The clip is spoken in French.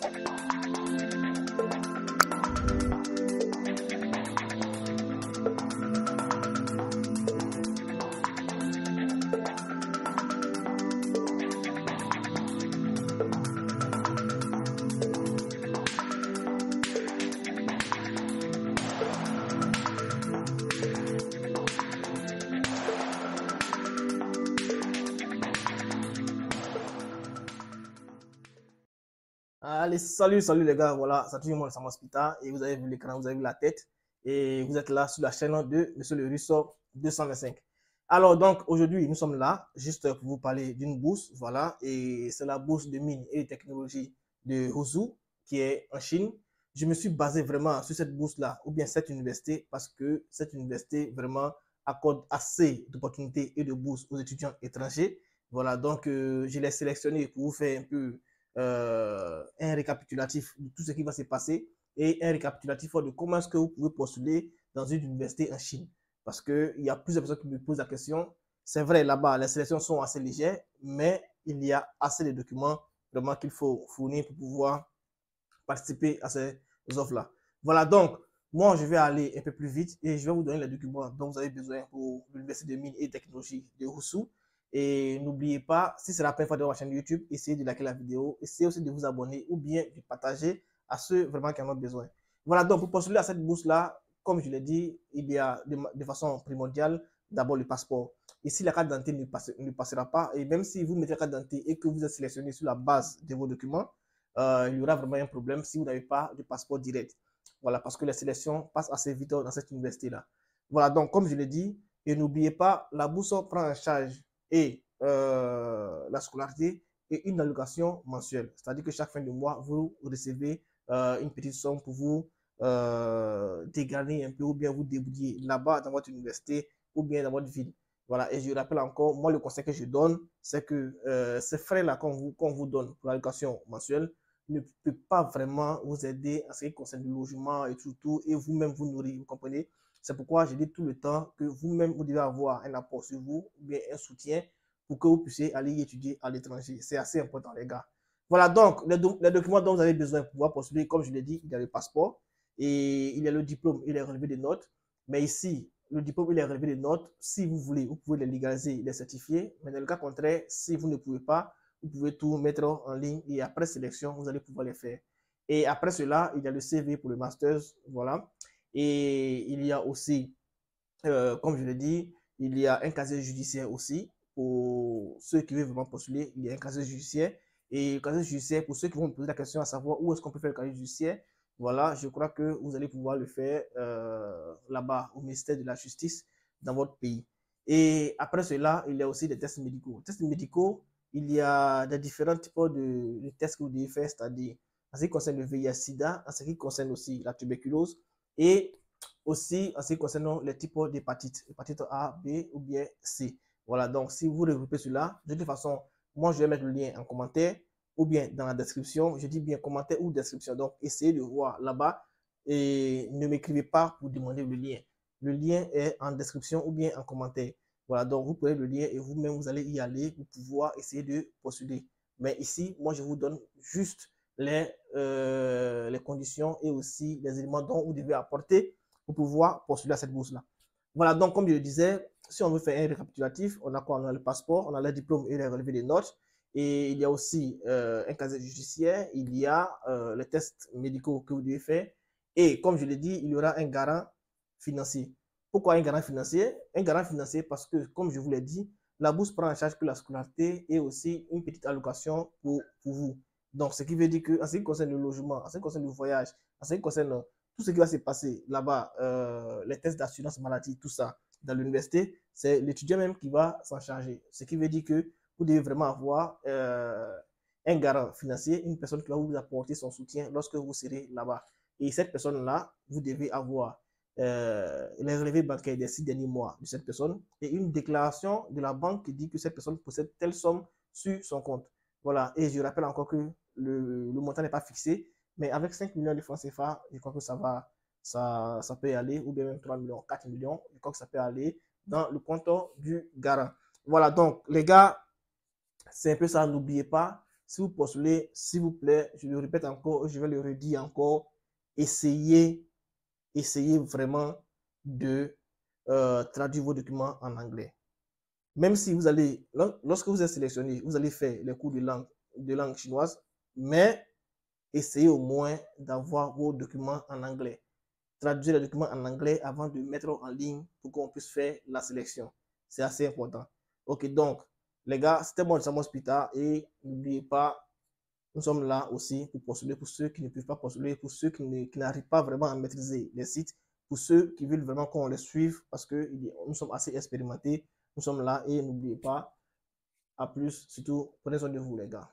Thank you. Allez, salut, salut les gars. Voilà, ça tout le monde, Et vous avez vu l'écran, vous avez vu la tête. Et vous êtes là sur la chaîne de Monsieur le Russo 225. Alors, donc, aujourd'hui, nous sommes là juste pour vous parler d'une bourse. Voilà. Et c'est la bourse de mines et de technologie de Huzhou qui est en Chine. Je me suis basé vraiment sur cette bourse-là, ou bien cette université, parce que cette université vraiment accorde assez d'opportunités et de bourses aux étudiants étrangers. Voilà, donc euh, je l'ai sélectionné pour vous faire un peu euh, un récapitulatif de tout ce qui va se passer et un récapitulatif de comment est-ce que vous pouvez postuler dans une université en Chine. Parce qu'il y a plusieurs personnes qui me posent la question. C'est vrai, là-bas, les sélections sont assez légères, mais il y a assez de documents vraiment qu'il faut fournir pour pouvoir participer à ces offres-là. Voilà, donc, moi, je vais aller un peu plus vite et je vais vous donner les documents dont vous avez besoin pour l'Université de mine et technologie de Rousseau. Et n'oubliez pas, si c'est la première fois de ma chaîne YouTube, essayez de liker la vidéo, essayez aussi de vous abonner ou bien de partager à ceux vraiment qui en ont besoin. Voilà, donc pour postuler à cette bourse-là, comme je l'ai dit, il y a de, façon primordiale d'abord le passeport. Ici, la carte d'identité ne, passera pas, et même si vous mettez la carte d'identité et que vous êtes sélectionné sur la base de vos documents, euh, il y aura vraiment un problème si vous n'avez pas de passeport direct. Voilà, parce que la sélection passe assez vite dans cette université-là. Voilà, donc comme je l'ai dit, et n'oubliez pas, la bourse prend en charge et euh, la scolarité et une allocation mensuelle. C'est-à-dire que chaque fin de mois, vous recevez euh, une petite somme pour vous euh, un peu ou bien vous débrouiller là-bas dans votre université ou bien dans votre ville. Voilà, et je rappelle encore, moi, le conseil que je donne, c'est que euh, ces frais-là qu'on vous, vous donne pour l'allocation mensuelle ne peut pas vraiment vous aider en ce qui concerne le logement et tout et vous-même vous nourrir, vous comprenez c'est pourquoi je dis tout le temps que vous-même, vous devez avoir un apport sur vous, ou bien un soutien pour que vous puissiez aller étudier à l'étranger. C'est assez important, les gars. Voilà donc les, documents dont vous avez besoin pour pouvoir postuler. Comme je l'ai dit, il y a le passeport et il y a le diplôme et les relevés des notes. Mais ici, le diplôme et les relevés des notes, si vous voulez, vous pouvez les légaliser, les certifier. Mais dans le cas contraire, si vous ne pouvez pas, vous pouvez tout mettre en ligne et après sélection, vous allez pouvoir les faire. Et après cela, il y a le CV pour le master, Voilà. Et il y a aussi, euh, comme je l'ai dit, il y a un casier judiciaire aussi. Pour ceux qui veulent vraiment postuler, il y a un casier judiciaire. Et le casier judiciaire, pour ceux qui vont me poser la question à savoir où est-ce qu'on peut faire le casier judiciaire, voilà, je crois que vous allez pouvoir le faire euh, là-bas, au ministère de la Justice, dans votre pays. Et après cela, il y a aussi des tests médicaux. Les tests médicaux, il y a des différents types de, de tests que vous devez faire, c'est-à-dire en ce qui concerne le VIH-Sida, en ce qui concerne aussi la tuberculose, et aussi en ce qui concerne les types d'hépatite, hépatite A, B ou bien C. Voilà, donc si vous regroupez cela, de toute façon, moi je vais mettre le lien en commentaire ou bien dans la description. Je dis bien commentaire ou description. Donc essayez de voir là-bas et ne m'écrivez pas pour demander le lien. Le lien est en description ou bien en commentaire. Voilà, donc vous pouvez le lien et vous-même vous allez y aller pour pouvoir essayer de procéder. Mais ici, moi je vous donne juste les, euh, les conditions et aussi les éléments dont vous devez apporter pour pouvoir poursuivre à cette bourse-là. Voilà, donc comme je le disais, si on veut faire un récapitulatif, on a quoi On a le passeport, on a le diplôme et les relevés des notes. Et il y a aussi euh, un casier judiciaire, il y a euh, les tests médicaux que vous devez faire. Et comme je l'ai dit, il y aura un garant financier. Pourquoi un garant financier Un garant financier parce que, comme je vous l'ai dit, la bourse prend en charge que la scolarité et aussi une petite allocation pour, pour vous. Donc, ce qui veut dire que, en ce qui concerne le logement, en ce qui concerne le voyage, en ce qui concerne euh, tout ce qui va se passer là-bas, euh, les tests d'assurance maladie, tout ça, dans l'université, c'est l'étudiant même qui va s'en charger. Ce qui veut dire que vous devez vraiment avoir euh, un garant financier, une personne qui va vous apporter son soutien lorsque vous serez là-bas. Et cette personne-là, vous devez avoir les relevés bancaires des six derniers mois de cette personne et une déclaration de la banque qui dit que cette personne possède telle somme sur son compte. Voilà, et je rappelle encore que le, montant n'est pas fixé, mais avec 5 millions de francs CFA, je crois que ça va, ça, ça peut aller, ou bien même 3 millions, 4 millions, je crois que ça peut aller dans le compte du garant. Voilà, donc les gars, c'est un peu ça, n'oubliez pas, si vous postulez, s'il vous plaît, je le répète encore, je vais le redire encore, essayez, essayez vraiment de euh, traduire vos documents en anglais même si vous allez, lorsque vous êtes sélectionné, vous allez faire les cours de langue, de langue chinoise, mais essayez au moins d'avoir vos documents en anglais. Traduisez les documents en anglais avant de mettre en ligne pour qu'on puisse faire la sélection. C'est assez important. Ok, donc, les gars, c'était moi, Samuel Spita, et n'oubliez pas, nous sommes là aussi pour postuler pour ceux qui ne peuvent pas postuler, pour ceux qui n'arrivent pas vraiment à maîtriser les sites, pour ceux qui veulent vraiment qu'on les suive parce que nous sommes assez expérimentés. Nous sommes là et n'oubliez pas, à plus, surtout, prenez soin de vous les gars.